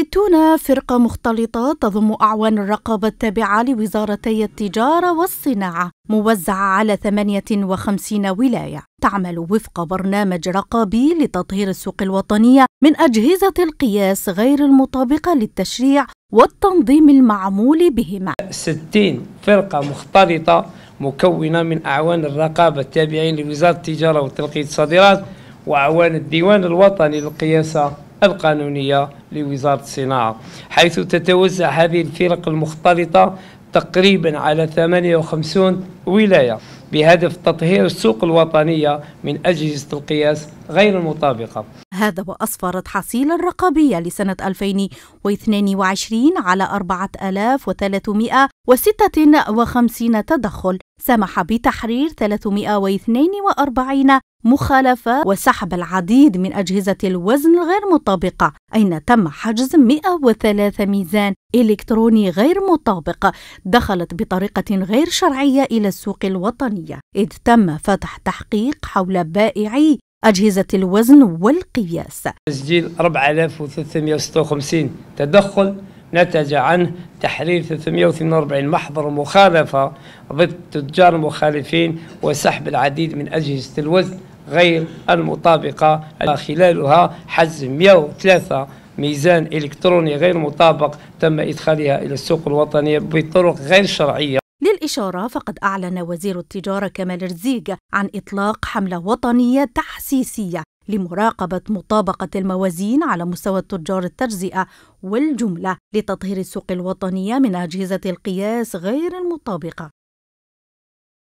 ستون فرقة مختلطة تضم أعوان الرقابة التابعة لوزارتي التجارة والصناعة موزعة على 58 ولاية تعمل وفق برنامج رقابي لتطهير السوق الوطنية من أجهزة القياس غير المطابقة للتشريع والتنظيم المعمول بهما 60 فرقة مختلطة مكونة من أعوان الرقابة التابعين لوزارة التجارة وتنقية الصادرات وأعوان الديوان الوطني للقياسة القانونية لوزارة الصناعة حيث تتوزع هذه الفرق المختلطة تقريبا على 58 ولاية بهدف تطهير السوق الوطنية من أجهزة القياس غير المطابقة هذا وأصفرت حصيلة الرقابية لسنة 2022 على 4356 تدخل سمح بتحرير 342 مخالفة وسحب العديد من أجهزة الوزن الغير مطابقة أين تم حجز 103 ميزان إلكتروني غير مطابق دخلت بطريقة غير شرعية إلى السوق الوطنية إذ تم فتح تحقيق حول بائعي أجهزة الوزن والقياس تسجيل 4356 تدخل نتج عنه تحرير 348 محضر مخالفة ضد تجار المخالفين وسحب العديد من أجهزة الوزن غير المطابقة خلالها حز 103 ميزان إلكتروني غير مطابق تم إدخالها إلى السوق الوطنية بطرق غير شرعية للإشارة فقد أعلن وزير التجارة كمال رزيق عن إطلاق حملة وطنية تحسيسية لمراقبة مطابقة الموازين على مستوى تجار التجزئة والجملة لتطهير السوق الوطنية من أجهزة القياس غير المطابقة